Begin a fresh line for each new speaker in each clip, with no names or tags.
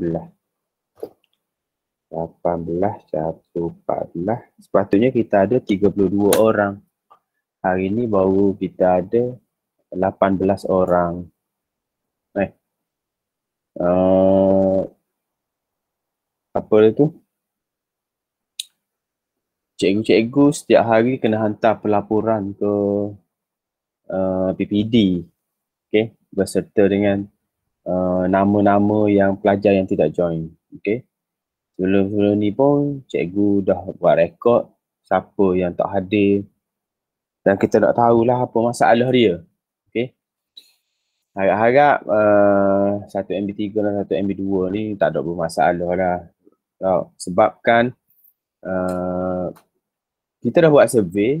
18 1 14 sepatutnya kita ada 32 orang hari ini baru kita ada 18 orang eh uh, apa itu? tu cikgu-cikgu setiap hari kena hantar pelaporan ke uh, eh, PPD okay, berserta dengan Uh, nama-nama uh, yang pelajar yang tidak join. Okay. Sebelum-sebelum ni pun cikgu dah buat rekod siapa yang tak hadir dan kita nak tahulah apa masalah dia. Okay. Agak-agak uh, 1MB3 dan 1MB2 ni tak ada bermasalah lah. Tau. Sebabkan uh, kita dah buat survey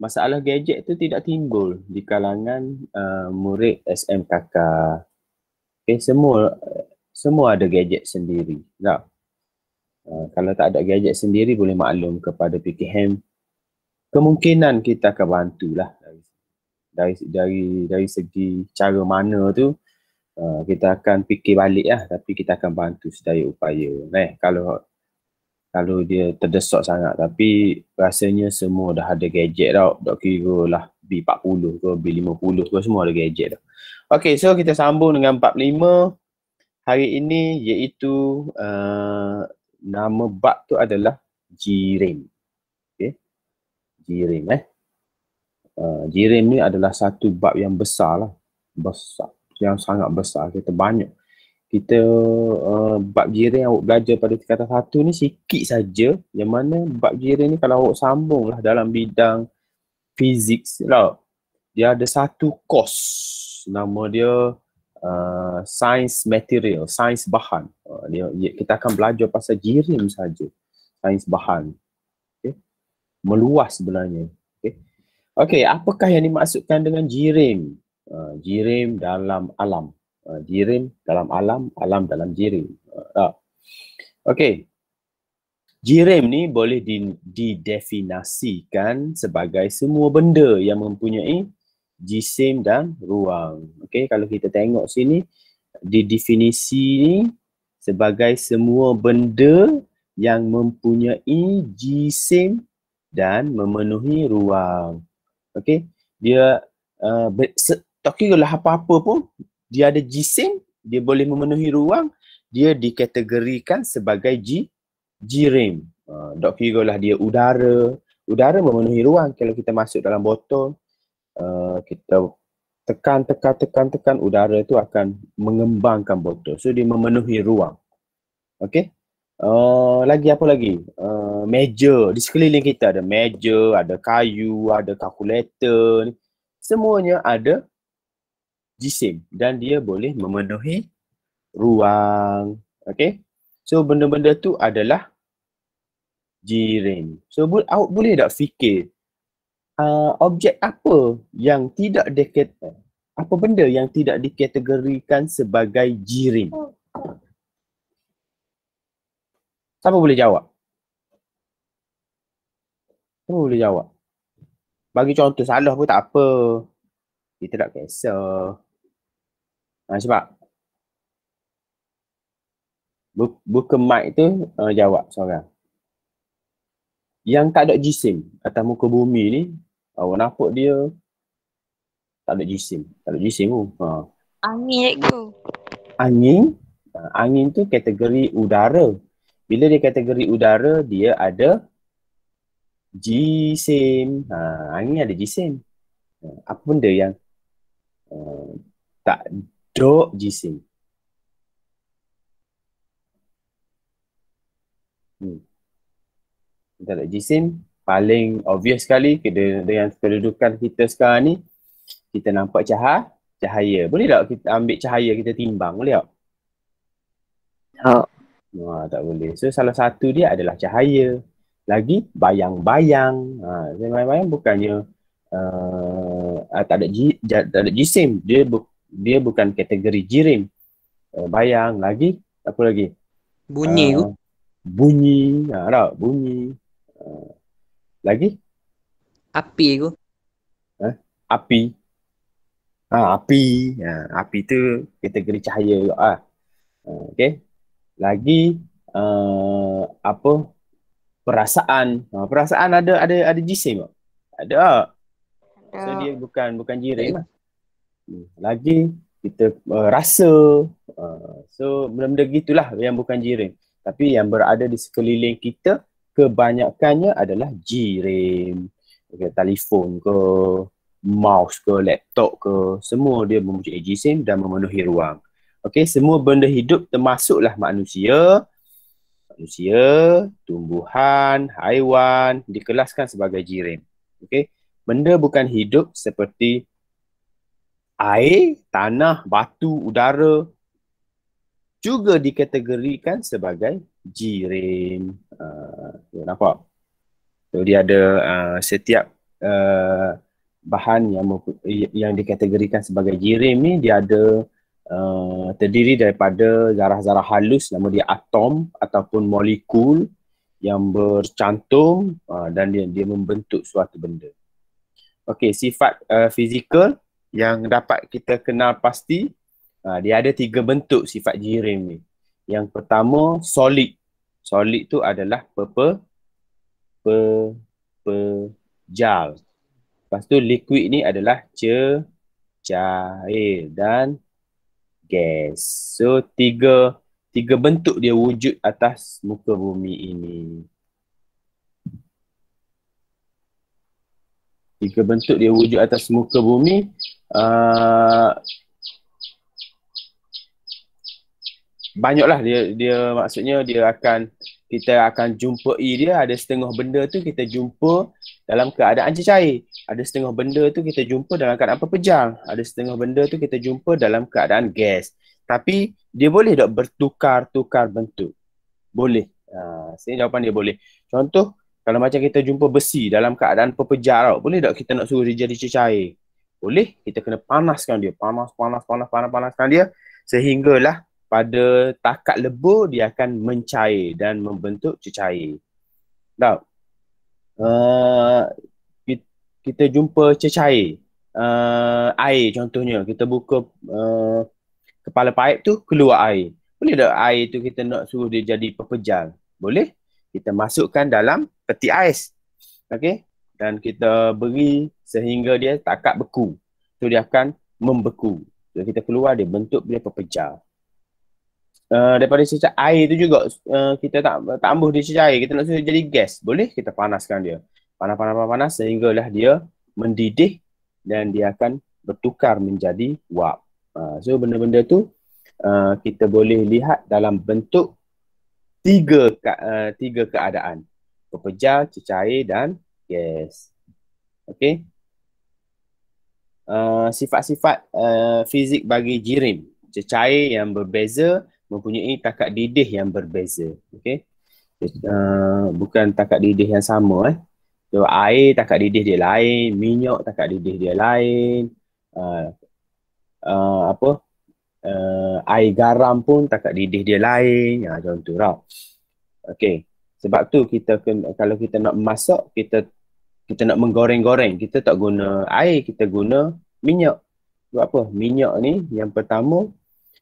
masalah gadget tu tidak timbul di kalangan uh, murid SMKK. Okay, semua semua ada gadget sendiri. Tak? Uh, ah, kalau tak ada gadget sendiri boleh maklum kepada PKM kemungkinan kita akan bantulah dari dari dari, dari segi cara mana tu uh, kita akan fikir balik lah tapi kita akan bantu sedaya upaya eh, kalau kalau dia terdesak sangat tapi rasanya semua dah ada gadget tau dok kira lah B40 ke B50 ke semua ada gadget tau Okay, so kita sambung dengan 45 hari ini iaitu uh, nama bab tu adalah jirim. Okay, jirim eh. Uh, jirim ni adalah satu bab yang besar lah. Besar, yang sangat besar. Kita banyak. Kita uh, bab jirim yang awak belajar pada tingkatan satu ni sikit saja. Yang mana bab jirim ni kalau awak sambung lah dalam bidang fizik lah. Dia ada satu kos nama dia uh, science material, science bahan. Uh, dia, dia, kita akan belajar pasal jirim saja, science bahan. Okay. Meluas sebenarnya. Okay. okay, apakah yang dimaksudkan dengan jirim? Uh, jirim dalam alam. Uh, jirim dalam alam, alam dalam jirim. Uh, okay, jirim ni boleh didefinasikan sebagai semua benda yang mempunyai jisim dan ruang. Okey, kalau kita tengok sini di definisi ni sebagai semua benda yang mempunyai jisim dan memenuhi ruang. Okey, dia uh, se- takilah apa-apa pun dia ada jisim, dia boleh memenuhi ruang, dia dikategorikan sebagai ji jirim. Uh, tak kira lah dia udara, udara memenuhi ruang kalau kita masuk dalam botol, Uh, kita tekan tekan tekan tekan udara itu akan mengembangkan botol so dia memenuhi ruang Okay? uh, lagi apa lagi uh, meja di sekeliling kita ada meja ada kayu ada kalkulator ni. semuanya ada jisim dan dia boleh memenuhi ruang Okay? so benda-benda tu adalah jirim so awak boleh tak fikir uh, objek apa yang tidak dikata apa benda yang tidak dikategorikan sebagai jirim? Siapa boleh jawab? Siapa boleh jawab? Bagi contoh salah pun tak apa. Kita tak kisah. Ha, sebab buka mic tu uh, jawab seorang. Yang tak ada jisim atas muka bumi ni awak nampak dia tak ada jisim. Tak ada jisim pun. Ha. Angin cikgu. Angin? Ha, angin tu kategori udara. Bila dia kategori udara, dia ada jisim. Ha, angin ada jisim. Ha, apa benda yang uh, tak do jisim? Hmm. Tak ada jisim, paling obvious sekali dengan kedudukan kita sekarang ni kita nampak cahaya cahaya boleh tak kita ambil cahaya kita timbang boleh tak tak Wah, ha, tak boleh. So salah satu dia adalah cahaya. Lagi bayang-bayang. Ha, bayang-bayang bukannya uh, tak, ada ji, tak ada jisim. Dia bu, dia bukan kategori jirim. Uh, bayang lagi apa lagi? Bunyi Uh, bunyi. Ha, tak? Bunyi. Uh, lagi? Api aku. Ha? Api. Ha, api. Ha, api tu kategori cahaya juga. Ah. Ha. ha okay. Lagi uh, apa? Perasaan. Ha, perasaan ada ada ada jisim tak? Ada. Ada. So, dia bukan bukan jirim lah. Lagi kita uh, rasa. Uh, so benda-benda gitulah yang bukan jirim. Tapi yang berada di sekeliling kita kebanyakannya adalah jirim okay, telefon ke mouse ke laptop ke semua dia mempunyai jisim dan memenuhi ruang okey semua benda hidup termasuklah manusia manusia tumbuhan haiwan dikelaskan sebagai jirim okey benda bukan hidup seperti air tanah batu udara juga dikategorikan sebagai jirim. Uh, ya, nampak? So, dia ada uh, setiap uh, bahan yang yang dikategorikan sebagai jirim ni dia ada uh, terdiri daripada zarah-zarah halus nama dia atom ataupun molekul yang bercantum uh, dan dia, dia membentuk suatu benda. Okey, sifat uh, fizikal yang dapat kita kenal pasti Ha, dia ada tiga bentuk sifat jirim ni. Yang pertama, solid. Solid tu adalah pepe, pe, pe, jal. Lepas liquid ni adalah ce, cair dan gas. So tiga tiga bentuk dia wujud atas muka bumi ini. Tiga bentuk dia wujud atas muka bumi. Uh, banyaklah dia dia maksudnya dia akan kita akan jumpai dia ada setengah benda tu kita jumpa dalam keadaan cecair ada setengah benda tu kita jumpa dalam keadaan apa pejang ada setengah benda tu kita jumpa dalam keadaan gas tapi dia boleh dok bertukar-tukar bentuk boleh ah uh, jawapan dia boleh contoh kalau macam kita jumpa besi dalam keadaan pepejar tau, boleh dok kita nak suruh dia jadi cecair? Boleh. Kita kena panaskan dia. Panas, panas, panas, panas, panaskan dia. Sehinggalah pada takat lebur dia akan mencair dan membentuk cecair. Tahu? Uh, kita, jumpa cecair. Uh, air contohnya. Kita buka uh, kepala paip tu keluar air. Boleh tak air tu kita nak suruh dia jadi pepejal? Boleh. Kita masukkan dalam peti ais. Okey. Dan kita beri sehingga dia takat beku. Tu so, dia akan membeku. Bila kita keluar dia bentuk dia pepejal. Eh, daripada cuaca air tu juga uh, kita tak tambuh di cuaca air kita nak suruh jadi gas boleh kita panaskan dia panas panas panas, panas sehinggalah dia mendidih dan dia akan bertukar menjadi wap uh, so benda-benda tu uh, kita boleh lihat dalam bentuk tiga uh, tiga keadaan pepejal, cuaca air dan gas okey Uh, sifat-sifat uh, fizik bagi jirim cecair yang berbeza mempunyai takat didih yang berbeza. Okey. Uh, bukan takat didih yang sama eh. So air takat didih dia lain, minyak takat didih dia lain. Uh, uh, apa? Uh, air garam pun takat didih dia lain. Ya, ha, contoh lah. Okay. Sebab tu kita kalau kita nak masak, kita kita nak menggoreng-goreng, kita tak guna air, kita guna minyak. Sebab apa? Minyak ni yang pertama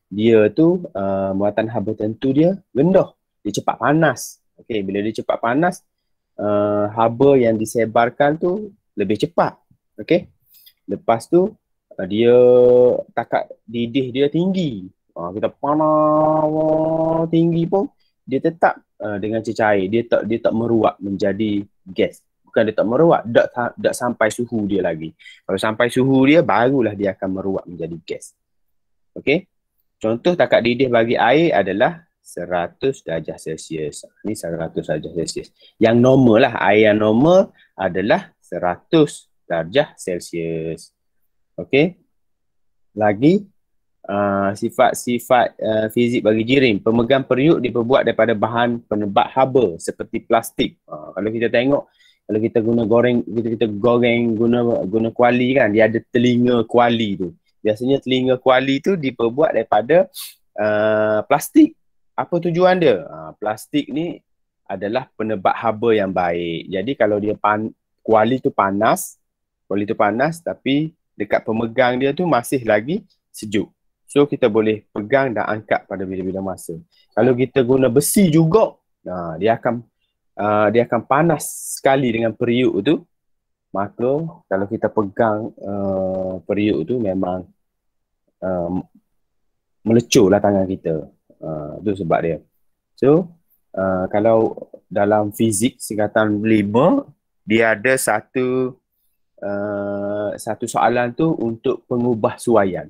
dia tu uh, muatan haba tentu dia rendah dia cepat panas okey bila dia cepat panas uh, haba yang disebarkan tu lebih cepat okey lepas tu uh, dia takat didih dia tinggi uh, kita panas tinggi pun dia tetap uh, dengan cecair dia tak dia tak meruak menjadi gas bukan dia tak meruak tak tak sampai suhu dia lagi kalau sampai suhu dia barulah dia akan meruak menjadi gas okey Contoh takat didih bagi air adalah 100 darjah Celsius. Ini 100 darjah Celsius. Yang normal lah, air yang normal adalah 100 darjah Celsius. Okey. Lagi uh, sifat-sifat uh, fizik bagi jirim. Pemegang periuk diperbuat daripada bahan penebat haba seperti plastik. Uh, kalau kita tengok kalau kita guna goreng kita kita goreng guna guna kuali kan dia ada telinga kuali tu biasanya telinga kuali tu diperbuat daripada uh, plastik. Apa tujuan dia? Uh, plastik ni adalah penebak haba yang baik. Jadi kalau dia pan- kuali tu panas, kuali tu panas tapi dekat pemegang dia tu masih lagi sejuk. So kita boleh pegang dan angkat pada bila-bila masa. Kalau kita guna besi juga, uh, dia akan uh, dia akan panas sekali dengan periuk tu maka kalau kita pegang uh, periuk tu memang uh, lah tangan kita uh, eh, tu sebab dia so uh, kalau dalam fizik singkatan lima, dia ada satu uh, satu soalan tu untuk pengubah suaian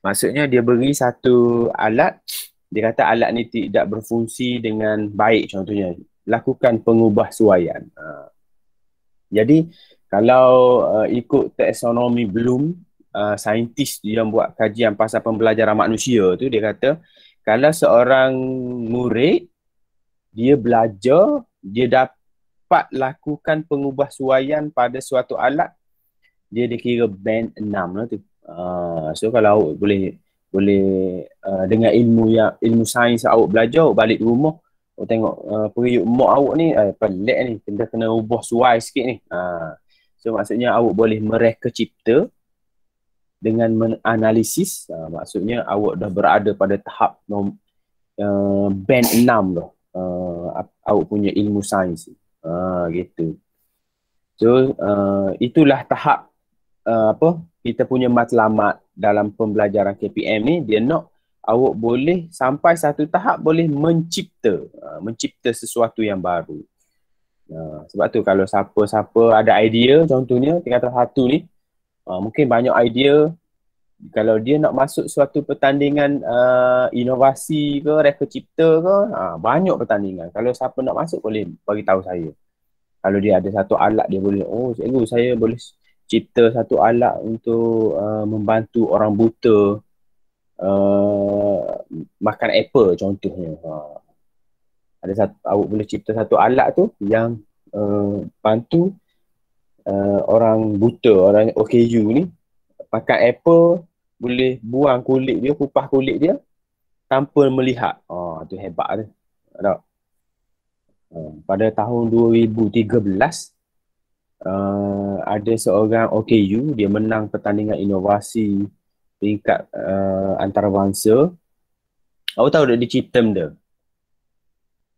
maksudnya dia beri satu alat dia kata alat ni tidak berfungsi dengan baik contohnya lakukan pengubah suaian uh, jadi kalau uh, ikut taxonomy Bloom, uh, saintis yang buat kajian pasal pembelajaran manusia tu dia kata kalau seorang murid dia belajar, dia dapat lakukan pengubahsuaian pada suatu alat dia dikira band 6 lah tu. Uh, so kalau awak boleh boleh uh, dengan ilmu yang ilmu sains awak belajar balik rumah kau tengok uh, periuk mak awak ni uh, pelik ni kena kena ubah suai sikit ni. Ha. So maksudnya awak boleh mereka cipta dengan menganalisis ha, maksudnya awak dah berada pada tahap nom, uh, band 6 tu. Uh, awak punya ilmu sains. Ha, gitu. So uh, itulah tahap uh, apa kita punya matlamat dalam pembelajaran KPM ni dia nak awak boleh sampai satu tahap boleh mencipta ha, mencipta sesuatu yang baru ha, sebab tu kalau siapa-siapa ada idea contohnya tingkatan satu ni ha, mungkin banyak idea kalau dia nak masuk suatu pertandingan uh, inovasi ke reka cipta ke uh, banyak pertandingan kalau siapa nak masuk boleh bagi tahu saya kalau dia ada satu alat dia boleh oh cikgu saya boleh cipta satu alat untuk uh, membantu orang buta uh, makan apple contohnya. Uh, ada satu, awak boleh cipta satu alat tu yang uh, bantu uh, orang buta, orang OKU ni pakai apple boleh buang kulit dia, kupah kulit dia tanpa melihat. Oh, tu hebat tu. Tak? Ha, pada tahun 2013 Uh, ada seorang OKU dia menang pertandingan inovasi peringkat uh, antarabangsa aku tahu dah digit term dia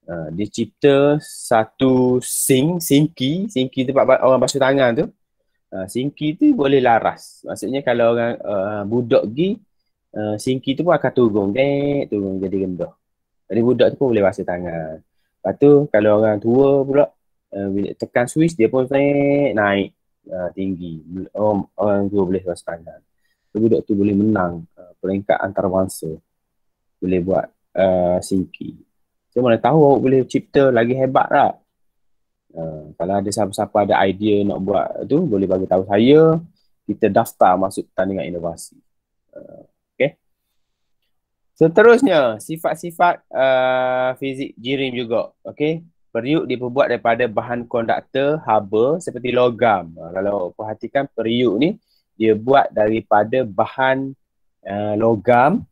uh, satu sing sing key tu key orang basuh tangan tu uh, sing tu boleh laras maksudnya kalau orang uh, budak pergi uh, sing tu pun akan turun dek turun jadi rendah jadi budak tu pun boleh basuh tangan lepas tu kalau orang tua pula uh, bila tekan switch dia pun naik uh, tinggi orang, orang tua boleh basuh tangan budak tu boleh menang uh, peringkat antarabangsa boleh buat uh, CP. Saya mana tahu awak boleh cipta lagi hebat tak? Uh, kalau ada siapa-siapa ada idea nak buat tu boleh bagi tahu saya kita daftar masuk pertandingan inovasi. Uh, okay. Seterusnya sifat-sifat uh, fizik jirim juga. Okay. Periuk diperbuat daripada bahan konduktor haba seperti logam. Uh, kalau perhatikan periuk ni dia buat daripada bahan uh, logam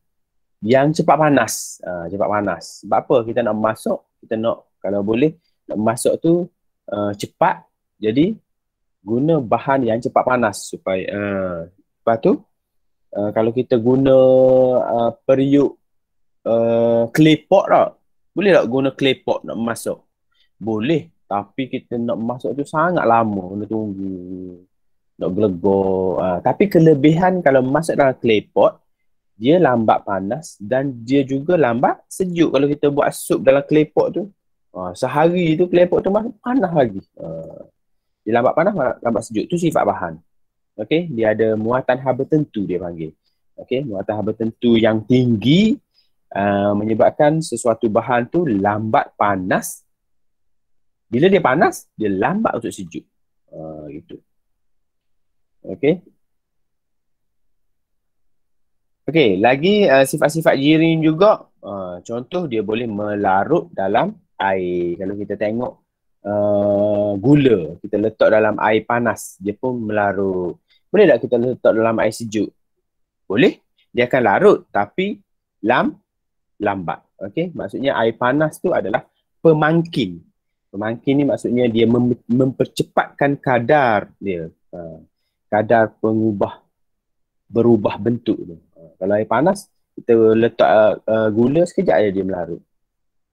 yang cepat panas uh, cepat panas sebab apa kita nak masuk kita nak kalau boleh nak masuk tu uh, cepat jadi guna bahan yang cepat panas supaya uh, lepas tu uh, kalau kita guna uh, periuk uh, clay pot tak boleh tak guna clay pot nak masuk boleh tapi kita nak masuk tu sangat lama nak tunggu nak gelegor. Uh, ah, tapi kelebihan kalau masuk dalam clay pot, dia lambat panas dan dia juga lambat sejuk kalau kita buat sup dalam clay pot tu. Uh, sehari tu clay pot tu panas lagi. Uh, dia lambat panas, lambat sejuk. Tu sifat bahan. Okay, dia ada muatan haba tentu dia panggil. Okay, muatan haba tentu yang tinggi uh, menyebabkan sesuatu bahan tu lambat panas. Bila dia panas, dia lambat untuk sejuk. Uh, gitu. Okay. Okay, lagi uh, sifat-sifat jirin juga. Uh, contoh dia boleh melarut dalam air. Kalau kita tengok uh, gula, kita letak dalam air panas, dia pun melarut. Boleh tak kita letak dalam air sejuk? Boleh. Dia akan larut tapi lam lambat. Okay, maksudnya air panas tu adalah pemangkin. Pemangkin ni maksudnya dia mem- mempercepatkan kadar dia. Uh, kadar pengubah berubah bentuk tu. Ha, kalau air panas kita letak uh, uh gula sekejap aja dia melarut.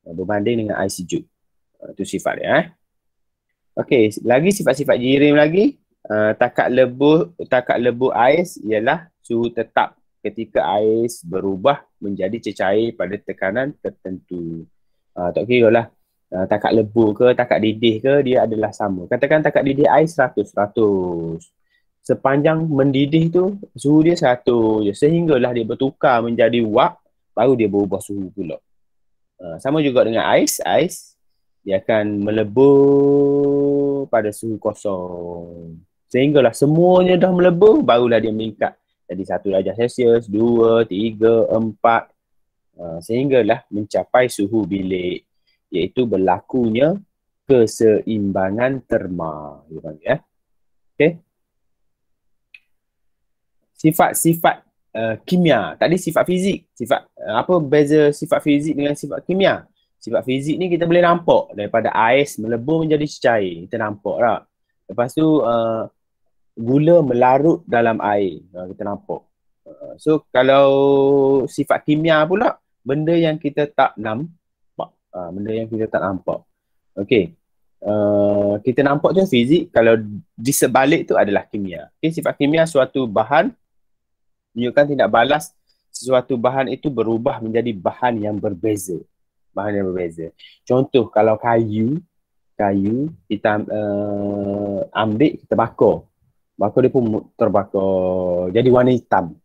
Ha, berbanding dengan air sejuk. Ha, itu sifat dia eh. Okey, lagi sifat-sifat jirim lagi uh, takat lebur takat lebur ais ialah suhu tetap ketika ais berubah menjadi cecair pada tekanan tertentu. Uh, tak kira lah uh, takat lebur ke takat didih ke dia adalah sama. Katakan takat didih ais seratus, seratus sepanjang mendidih tu suhu dia satu je sehinggalah dia bertukar menjadi wak baru dia berubah suhu pula uh, sama juga dengan ais ais dia akan melebur pada suhu kosong sehinggalah semuanya dah melebur barulah dia meningkat jadi satu darjah celsius dua tiga empat uh, sehinggalah mencapai suhu bilik iaitu berlakunya keseimbangan terma ya okey sifat-sifat uh, kimia. Tadi sifat fizik. Sifat uh, apa beza sifat fizik dengan sifat kimia? Sifat fizik ni kita boleh nampak daripada ais melebur menjadi cecair. Kita nampak tak? Lah. Lepas tu uh, gula melarut dalam air. Uh, kita nampak. Uh, so kalau sifat kimia pula benda yang kita tak nampak. Uh, benda yang kita tak nampak. Okay. Uh, kita nampak tu fizik kalau di sebalik tu adalah kimia. Okay, sifat kimia suatu bahan menunjukkan tindak balas sesuatu bahan itu berubah menjadi bahan yang berbeza bahan yang berbeza contoh kalau kayu kayu kita uh, ambil kita bakar bakar dia pun terbakar jadi warna hitam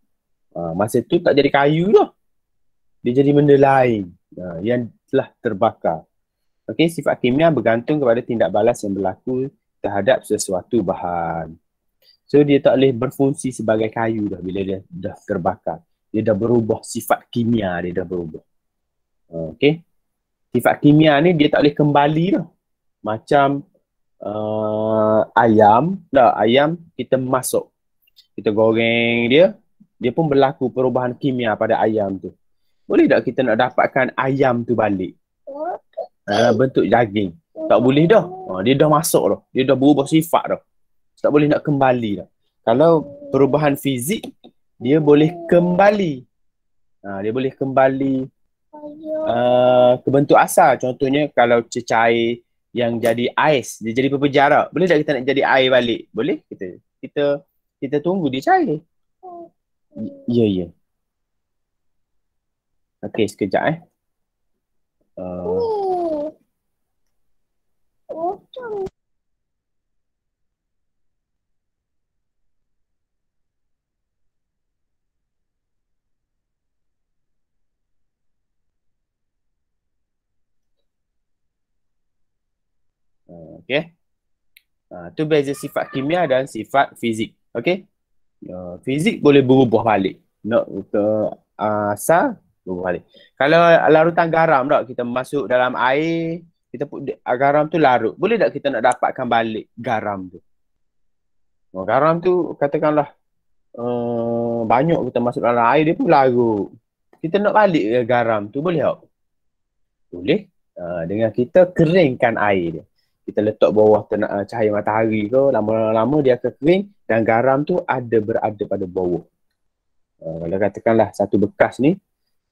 uh, masa tu tak jadi kayu lah dia jadi benda lain uh, yang telah terbakar Okey, sifat kimia bergantung kepada tindak balas yang berlaku terhadap sesuatu bahan. So dia tak boleh berfungsi sebagai kayu dah bila dia dah terbakar. Dia dah berubah sifat kimia dia dah berubah. Ah, okay. Sifat kimia ni dia tak boleh kembali lah. Macam uh, ayam, dah ayam kita masuk. Kita goreng dia, dia pun berlaku perubahan kimia pada ayam tu. Boleh tak kita nak dapatkan ayam tu balik? Uh, bentuk daging. Tak boleh dah. Uh, dia dah masuk dah. Dia dah berubah sifat dah tak boleh nak kembali dah. Kalau perubahan fizik dia boleh kembali. Ha, dia boleh kembali uh, ke bentuk asal. Contohnya kalau cecair yang jadi ais, dia jadi pepejara. Boleh tak kita nak jadi air balik? Boleh kita kita kita tunggu dia cair. Ya, ya. Yeah, yeah. Okey, sekejap eh. Uh. Okay. Itu ah, uh, beza sifat kimia dan sifat fizik. Okay. Uh, fizik boleh berubah balik. Nak no, asal, ah, uh, berubah balik. Kalau larutan garam tak, kita masuk dalam air, kita put, ah, garam tu larut. Boleh tak kita nak dapatkan balik garam tu? Uh, garam tu katakanlah uh, banyak kita masuk dalam air, dia pun larut. Kita nak balik eh, garam tu boleh tak? Boleh. Uh, dengan kita keringkan air dia kita letak bawah tena- eh, cahaya matahari tu lama-lama dia akan kering dan garam tu ada berada pada bawah. Uh, kalau katakanlah satu bekas ni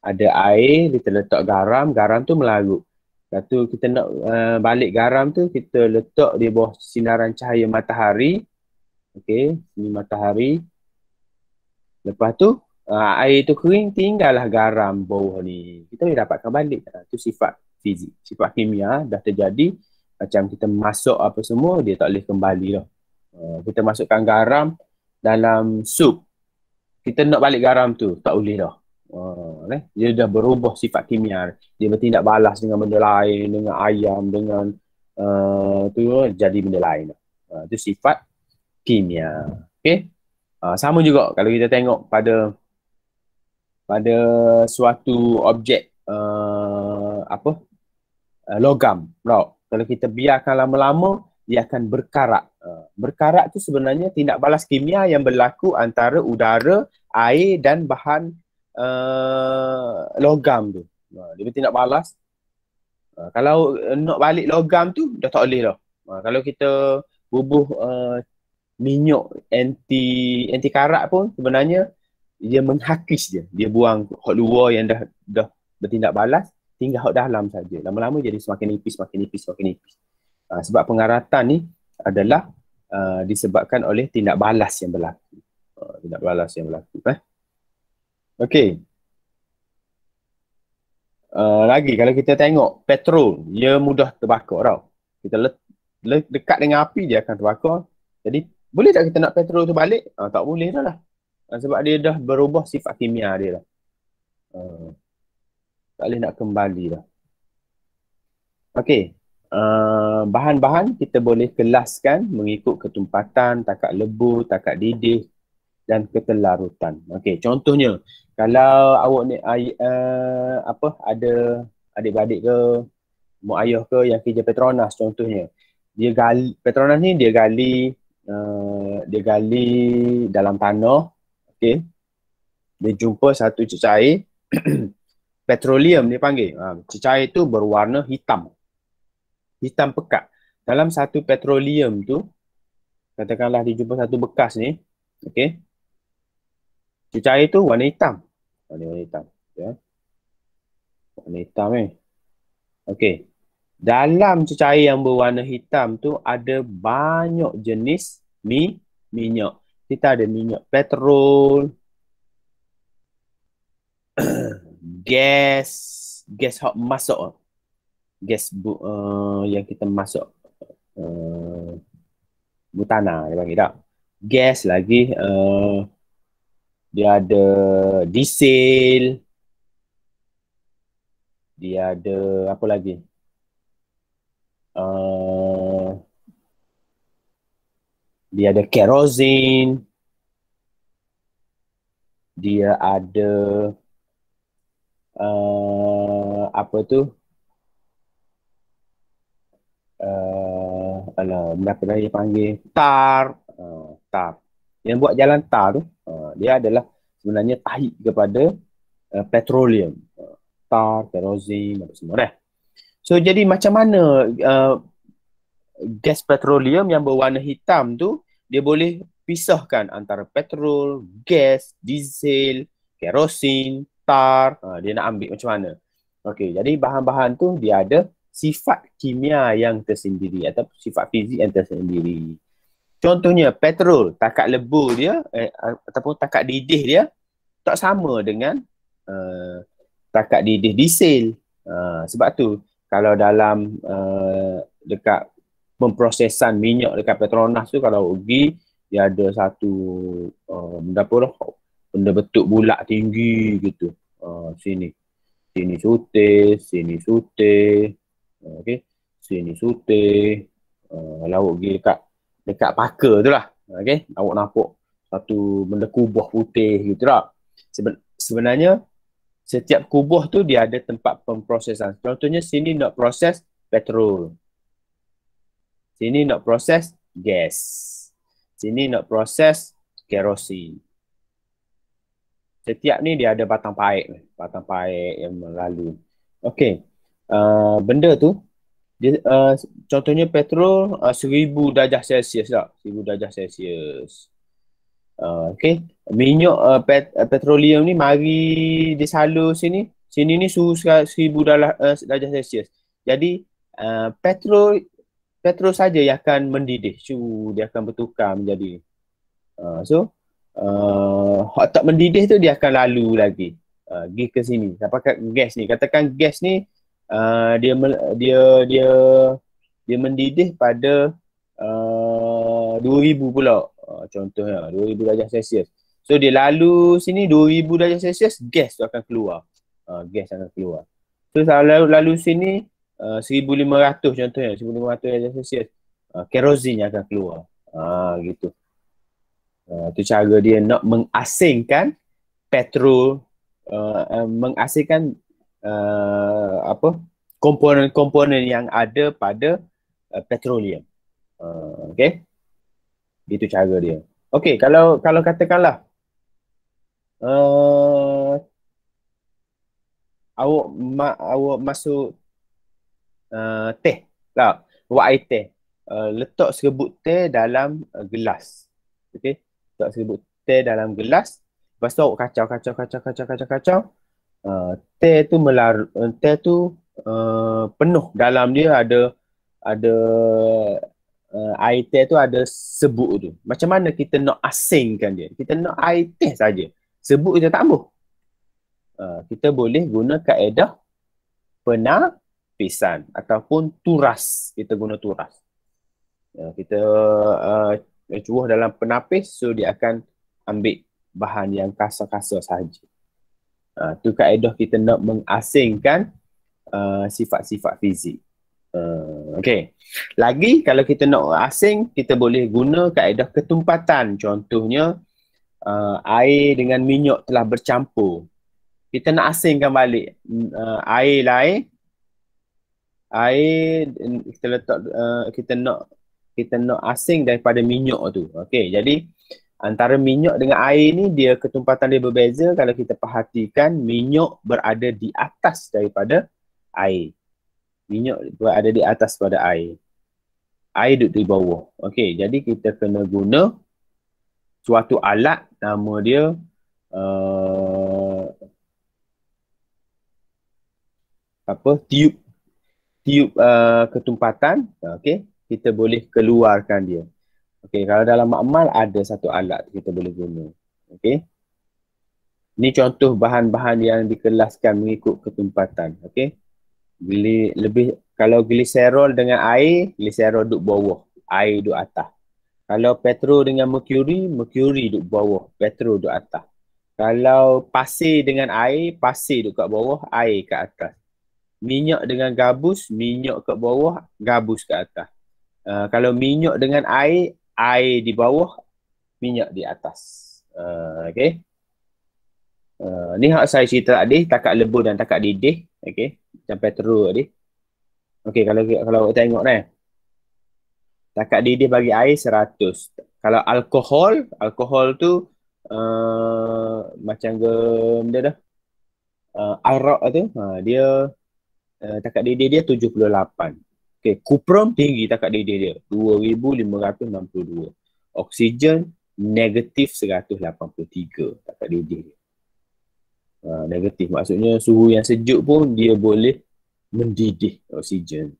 ada air, kita letak garam, garam tu melarut. Lepas tu kita nak uh, balik garam tu kita letak di bawah sinaran cahaya matahari. Okey, ini matahari. Lepas tu uh, air tu kering tinggallah garam bawah ni. Kita boleh dapatkan balik. Itu uh, sifat fizik, sifat kimia dah terjadi macam kita masuk apa semua dia tak boleh kembali lah. Uh, kita masukkan garam dalam sup. Kita nak balik garam tu tak boleh dah. Uh, eh? Dia dah berubah sifat kimia. Dia bertindak balas dengan benda lain, dengan ayam, dengan uh, tu jadi benda lain. Lah. Uh, itu sifat kimia. Okay? Uh, sama juga kalau kita tengok pada pada suatu objek uh, apa uh, logam rock kalau kita biarkan lama-lama dia akan berkarat. Eh, berkarat tu sebenarnya tindak balas kimia yang berlaku antara udara, air dan bahan uh, logam tu. Eh, dia tindak balas. kalau nak balik logam tu dah tak boleh dah. kalau kita bubuh uh, minyak anti anti karat pun sebenarnya dia menghakis dia, Dia buang hot luar yang dah dah bertindak balas tinggal haut dalam saja. Lama-lama jadi semakin nipis, semakin nipis, semakin nipis. Uh, sebab pengaratan ni adalah uh, disebabkan oleh tindak balas yang berlaku. Uh, tindak balas yang berlaku. Eh? Okey. Uh, lagi kalau kita tengok petrol, dia mudah terbakar tau. Kita le- le- dekat dengan api dia akan terbakar. Jadi boleh tak kita nak petrol tu balik? Uh, tak boleh dah lah. Uh, sebab dia dah berubah sifat kimia dia lah. Uh, tak boleh nak kembali dah. Okey, uh, bahan-bahan kita boleh kelaskan mengikut ketumpatan, takat lebu, takat didih dan ketelarutan. Okey, contohnya kalau awak ni uh, apa ada adik adik ke mak ayah ke yang kerja Petronas contohnya. Dia gali Petronas ni dia gali uh, dia gali dalam tanah. Okey. Dia jumpa satu cecair petroleum dia panggil. Ha, cecair tu berwarna hitam. Hitam pekat. Dalam satu petroleum tu, katakanlah dia jumpa satu bekas ni, okey. Cecair tu warna hitam. Warna, warna hitam. Ya. Warna hitam eh. Okey. Dalam cecair yang berwarna hitam tu ada banyak jenis mi minyak. Kita ada minyak petrol, gas gas hot masuk gas bu, uh, yang kita masuk uh, butana dia panggil tak gas lagi uh, dia ada diesel dia ada apa lagi uh, dia ada kerosene dia ada uh, apa tu uh, eh, ala berapa dia panggil tar uh, tar yang buat jalan tar tu uh, dia adalah sebenarnya tahi kepada uh, petroleum uh, tar kerosin apa semua dah so jadi macam mana uh, gas petroleum yang berwarna hitam tu dia boleh pisahkan antara petrol, gas, diesel, kerosin, daftar, uh, ha, dia nak ambil macam mana. Okey, jadi bahan-bahan tu dia ada sifat kimia yang tersendiri atau sifat fizik yang tersendiri. Contohnya petrol, takat lebu dia eh, ataupun takat didih dia tak sama dengan uh, takat didih diesel. Uh, ha, sebab tu kalau dalam uh, dekat pemprosesan minyak dekat Petronas tu kalau pergi dia ada satu uh, benda apa benda bentuk bulat tinggi gitu. Ah, sini sini sute sini sute ah, okey sini sute uh, lauk gi dekat dekat paka tu lah okey lauk nampak satu benda kubah putih gitu lah Seben- sebenarnya setiap kubah tu dia ada tempat pemprosesan contohnya sini nak proses petrol sini nak proses gas sini nak proses kerosene Setiap ni dia ada batang paik ni. Batang paik yang melalui. Okay. Uh, benda tu dia, uh, contohnya petrol uh, 1000 darjah Celsius tak? 1000 darjah Celsius. Uh, okay. Minyak uh, pet, uh, petroleum ni mari disalur sini. Sini ni suhu 1000 darjah, uh, darjah Celsius. Jadi uh, petrol petrol saja yang akan mendidih. Suhu dia akan bertukar menjadi. Uh, so uh, otak mendidih tu dia akan lalu lagi uh, pergi ke sini apakah gas ni katakan gas ni uh, dia dia dia dia mendidih pada uh, 2000 pula uh, contohnya 2000 darjah celsius so dia lalu sini 2000 darjah celsius gas tu akan keluar uh, gas akan keluar so lalu lalu sini uh, 1500 contohnya 1500 darjah celsius uh, kerosin yang akan keluar ah uh, gitu uh, itu ah, uh, cara dia nak mengasingkan petrol uh, mengasingkan uh, apa komponen-komponen yang ada pada uh, petroleum. Uh, okay. Itu cara dia. Okay, kalau kalau katakanlah uh, awak ma, awak masuk uh, teh lah, buat air teh. Uh, letak serbuk teh dalam uh, gelas. Okay letak serbuk teh dalam gelas lepas tu awak kacau kacau kacau kacau kacau kacau uh, teh tu melar uh, teh tu uh, penuh dalam dia ada ada uh, air teh tu ada sebuk tu macam mana kita nak asingkan dia kita nak air teh saja sebuk kita tambah uh, kita boleh guna kaedah penah pisan ataupun turas kita guna turas uh, kita uh, cuah dalam penapis so dia akan ambil bahan yang kasar-kasar sahaja. Uh, tu kaedah kita nak mengasingkan uh, sifat-sifat fizik. Uh, ah, okay. Lagi kalau kita nak asing, kita boleh guna kaedah ketumpatan. Contohnya, uh, air dengan minyak telah bercampur. Kita nak asingkan balik uh, air lain. air. Air kita letak, uh, kita nak kita nak asing daripada minyak tu. Okey, jadi antara minyak dengan air ni dia ketumpatan dia berbeza kalau kita perhatikan minyak berada di atas daripada air. Minyak berada di atas pada air. Air duduk di bawah. Okey, jadi kita kena guna suatu alat nama dia uh, apa tiup tiup uh, ketumpatan okey kita boleh keluarkan dia. Okey, kalau dalam makmal ada satu alat kita boleh guna. Okey. Ni contoh bahan-bahan yang dikelaskan mengikut ketumpatan. Okey. Gli, lebih kalau gliserol dengan air, gliserol duk bawah, air duk atas. Kalau petrol dengan mercury, mercury duk bawah, petrol duk atas. Kalau pasir dengan air, pasir duk kat bawah, air kat atas. Minyak dengan gabus, minyak kat bawah, gabus kat atas uh, kalau minyak dengan air air di bawah minyak di atas uh, okey uh, ni hak saya cerita tadi takat lebur dan takat didih okay? sampai teru tadi okey kalau kalau tengok ni takat didih bagi air seratus. kalau alkohol alkohol tu uh, macam ke benda dah uh, arak tu uh, dia uh, takat didih dia tujuh puluh lapan. Okay, kuprom tinggi tak kat dia dia. 2562. Oksigen negatif 183 tak kat dia dia. Ha, uh, negatif maksudnya suhu yang sejuk pun dia boleh mendidih oksigen.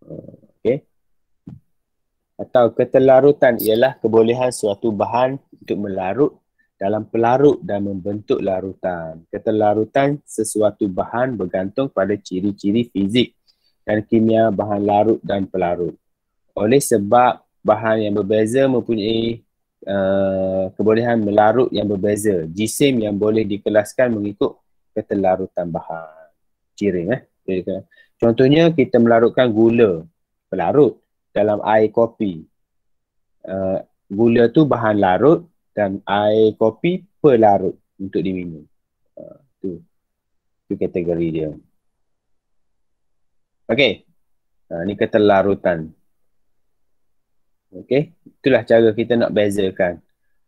Uh, ha, okay. Atau ketelarutan ialah kebolehan suatu bahan untuk melarut dalam pelarut dan membentuk larutan. Ketelarutan sesuatu bahan bergantung pada ciri-ciri fizik dan kimia bahan larut dan pelarut. Oleh sebab bahan yang berbeza mempunyai uh, kebolehan melarut yang berbeza, jisim yang boleh dikelaskan mengikut ketelarutan bahan. Cirim eh. Contohnya kita melarutkan gula, pelarut dalam air kopi. Uh, gula tu bahan larut dan air kopi pelarut untuk diminum. Uh, tu. Tu kategori dia. Okey. Ha, ni kata larutan. Okey. Itulah cara kita nak bezakan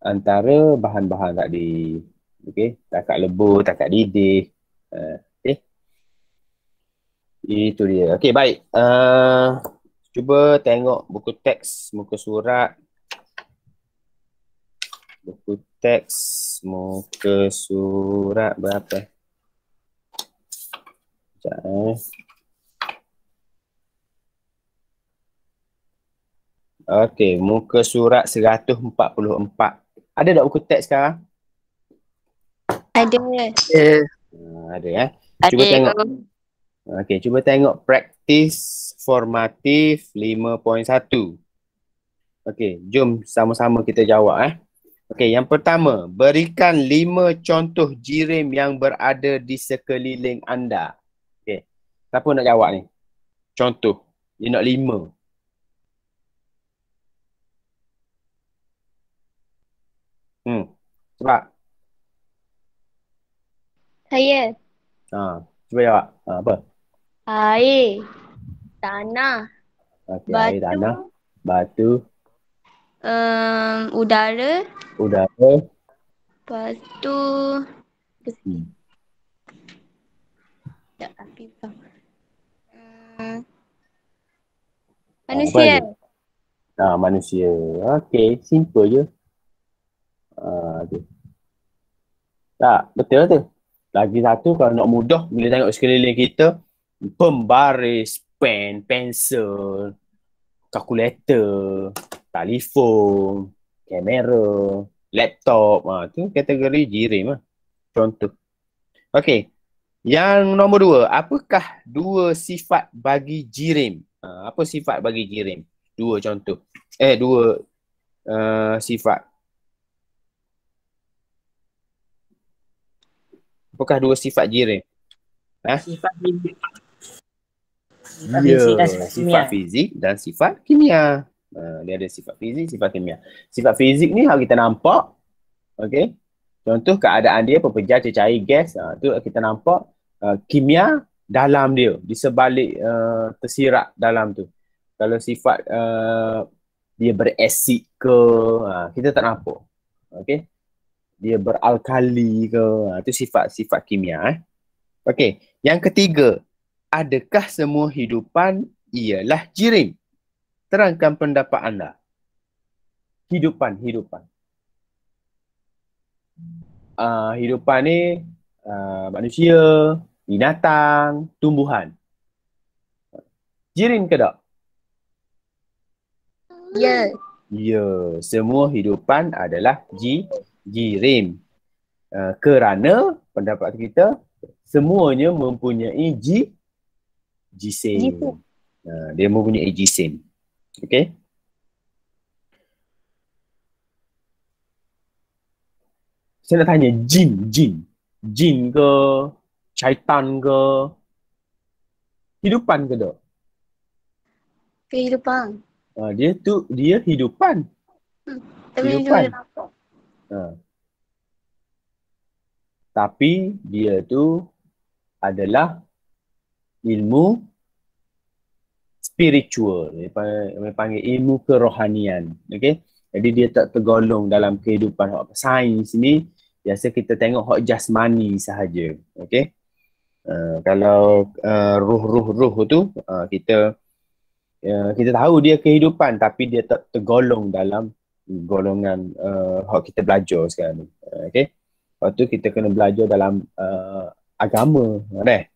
antara bahan-bahan tak di, Okey. Takat lebur, takat didih. Ha, Okey. Itu dia. Okey, baik. Uh, cuba tengok buku teks, muka surat. Buku teks, muka surat berapa? Sekejap eh. Okey, muka surat 144. Ada tak buku teks sekarang? Ada. Ada. Ah, ada ya. Ada. Cuba tengok. Okey, cuba tengok praktis formatif 5.1. Okey, jom sama-sama kita jawab eh. Okey, yang pertama, berikan lima contoh jirim yang berada di sekeliling anda. Okey, siapa nak jawab ni? Contoh, you nak lima. Hmm. Cepat. Saya. Ha, cuba jawab. Ha, apa? Air. Tanah. Okay, batu. Air, tanah. Batu. Um, udara. Udara. batu, tu... Hmm. Tak, api pun. Hmm. Manusia. Ha, ah, manusia. Okey, simple je tu. Ah, tak, betul lah tu. Lagi satu kalau nak mudah boleh tengok sekeliling kita pembaris, pen, pensel, kalkulator, telefon, kamera, laptop, ha, tu kategori jirim lah. Contoh. Okay. Yang nombor dua, apakah dua sifat bagi jirim? Uh, apa sifat bagi jirim? Dua contoh. Eh, dua uh, sifat. Apakah dua sifat jiran? Ha? Sifat fizik. Yeah. Hmm, sifat fizik dan sifat kimia. Uh, dia ada sifat fizik, sifat kimia. Sifat fizik ni kalau kita nampak, okay? contoh keadaan dia pepejar cecair gas, uh, tu kita nampak uh, kimia dalam dia, di sebalik uh, tersirat dalam tu. Kalau sifat uh, dia berasid ke, uh, kita tak nampak. Okay? dia beralkali ke itu ha, sifat-sifat kimia eh okey yang ketiga adakah semua hidupan ialah jirim terangkan pendapat anda hidupan hidupan uh, hidupan ni uh, manusia binatang tumbuhan jirim ke tak ya yeah. ya yeah, semua hidupan adalah ji jirim. Uh, kerana pendapat kita semuanya mempunyai j jisim. Uh, dia mempunyai jisim. Okey. Saya nak tanya jin, jin. Jin ke? Syaitan ke? Hidupan ke tak? Kehidupan. Uh, dia tu dia hidupan. Hmm, tapi hidupan. dia nampak. Ha. Tapi dia tu adalah ilmu spiritual. Dia panggil ilmu kerohanian. Okay? Jadi dia tak tergolong dalam kehidupan sains ni. Biasa kita tengok hak jasmani sahaja. Okay? Uh, ha, kalau ha, ruh-ruh-ruh tu uh, kita uh, kita tahu dia kehidupan tapi dia tak tergolong dalam golongan uh, hak kita belajar sekarang ni. Uh, okay. Lepas tu kita kena belajar dalam uh, agama. Right?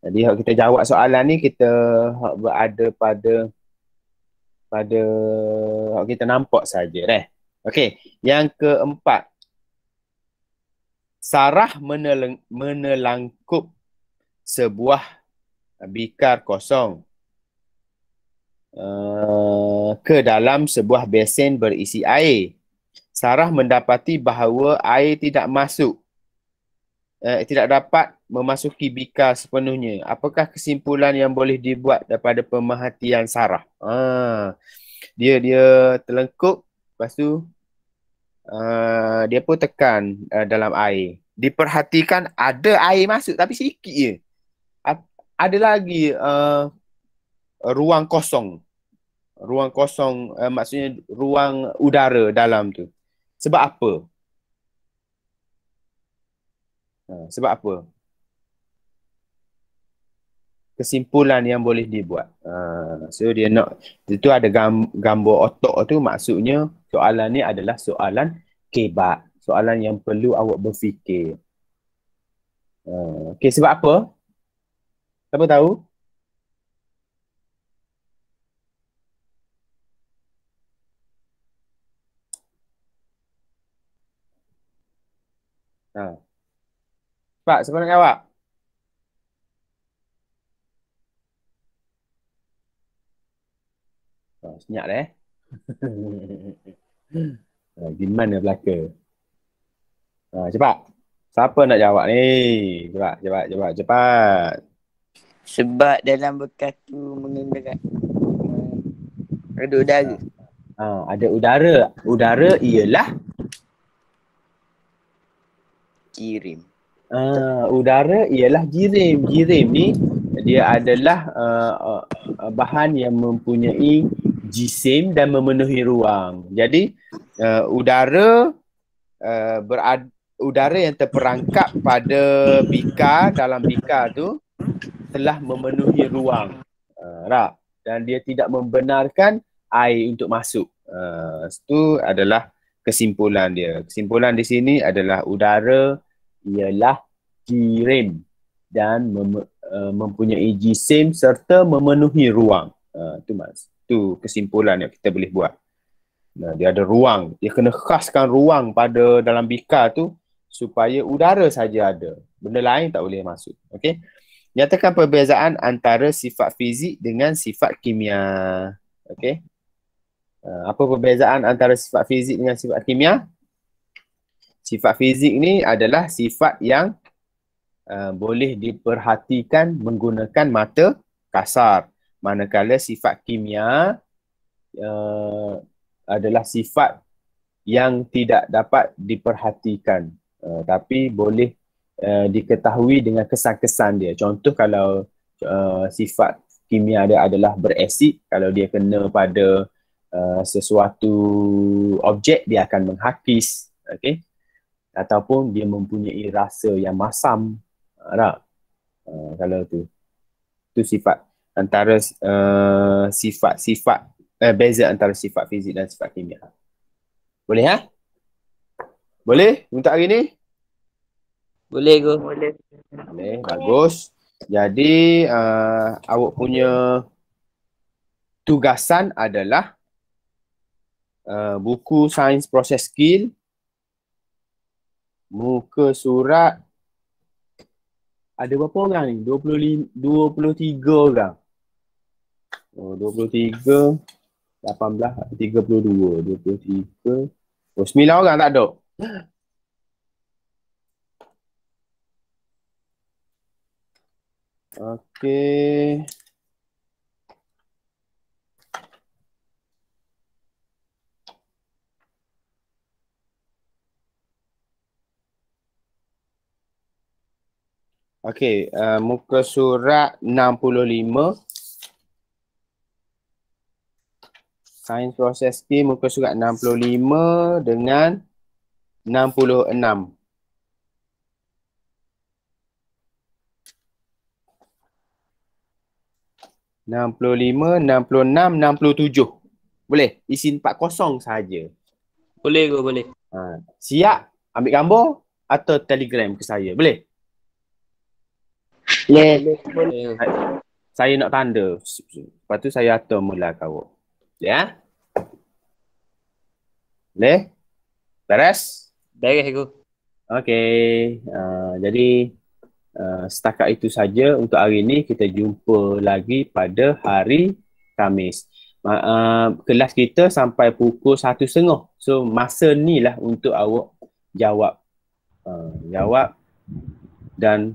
Jadi hak kita jawab soalan ni kita hak berada pada pada hak kita nampak saja deh. Okey, yang keempat. Sarah menelangkup sebuah bikar kosong. Eh, ke dalam sebuah besen berisi air. Sarah mendapati bahawa air tidak masuk. Uh, tidak dapat memasuki bika sepenuhnya. Apakah kesimpulan yang boleh dibuat daripada pemerhatian Sarah? Ah. Dia dia terlengkuk lepas tu uh, dia pun tekan uh, dalam air. Diperhatikan ada air masuk tapi sikit je. ada lagi uh, ruang kosong ruang kosong uh, maksudnya ruang udara dalam tu sebab apa uh, sebab apa kesimpulan yang boleh dibuat uh, so dia nak itu ada gam, gambar otak tu maksudnya soalan ni adalah soalan kebak soalan yang perlu awak berfikir uh, okey sebab apa siapa tahu Ha. Pak, siapa nak jawab? Oh, senyap dah eh. Ha, Di mana belaka? Ha, cepat. Siapa nak jawab ni? Cepat, cepat, cepat, cepat. Sebab dalam bekas tu mengenai ha. ada udara. Ha, ada udara. Udara ialah jirim. Uh, udara ialah jirim. Jirim ni dia adalah uh, uh, bahan yang mempunyai jisim dan memenuhi ruang. Jadi uh, udara uh, berad, udara yang terperangkap pada bika dalam bika tu telah memenuhi ruang. Uh, rak. Dan dia tidak membenarkan air untuk masuk. Uh, itu adalah kesimpulan dia. Kesimpulan di sini adalah udara ialah jirim dan mem- eh, mempunyai jisim serta memenuhi ruang. Itu eh, uh, mas. Tu kesimpulan yang kita boleh buat. Nah, dia ada ruang. Dia kena khaskan ruang pada dalam bika tu supaya udara saja ada. Benda lain tak boleh masuk. Okey. Nyatakan perbezaan antara sifat fizik dengan sifat kimia. Okey. Uh, apa perbezaan antara sifat fizik dengan sifat kimia? sifat fizik ni adalah sifat yang uh, boleh diperhatikan menggunakan mata kasar manakala sifat kimia uh, adalah sifat yang tidak dapat diperhatikan uh, tapi boleh uh, diketahui dengan kesan-kesan dia contoh kalau uh, sifat kimia dia adalah berasid kalau dia kena pada uh, sesuatu objek dia akan menghakis okay? ataupun dia mempunyai rasa yang masam tak? Uh, ah, kalau tu tu sifat antara uh, ah, sifat-sifat eh, beza antara sifat fizik dan sifat kimia boleh ha? boleh untuk hari ni? boleh ke? boleh, boleh. bagus jadi uh, awak punya tugasan adalah uh, buku sains proses skill Muka surat ada berapa orang ni? 25, 23 orang. Oh, 23, 18, 32, 23. Oh, 9 orang tak ada. Okay. Okey, uh, muka surat 65. Sains proses T muka surat 65 dengan 66. enam puluh tujuh. Boleh? Isi kosong saja. Boleh ke boleh? Ha. Siap ambil gambar atau telegram ke saya? Boleh? Boleh. Saya nak tanda. Lepas tu saya atur mula kau. Ya? Boleh? Beres? Beres aku. Okey. Uh, jadi uh, setakat itu saja untuk hari ini kita jumpa lagi pada hari Kamis. Uh, kelas kita sampai pukul satu setengah. So masa ni lah untuk awak jawab. Uh, jawab dan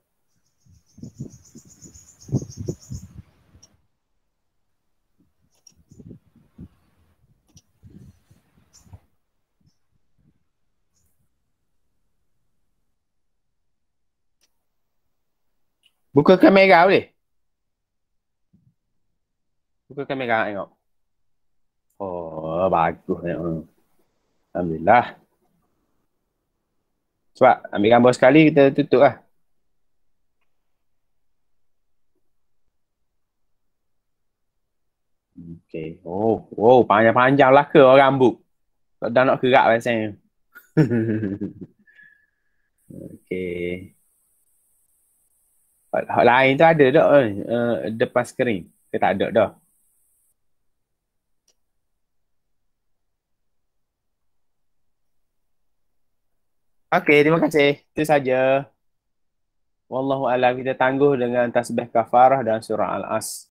Buka kamera boleh? Buka kamera tengok. Oh, bagus tengok. Alhamdulillah. Sebab ambil gambar sekali kita tutup lah. Okay. Oh, wow, oh, panjang-panjang lah ke orang rambut. Tak dah nak kerak pasal. okay lain tu ada tak eh? Uh, depan skrin ke tak ada dah? Okay terima kasih. Itu saja. Wallahu a'lam kita tangguh dengan tasbih kafarah dan surah al-as.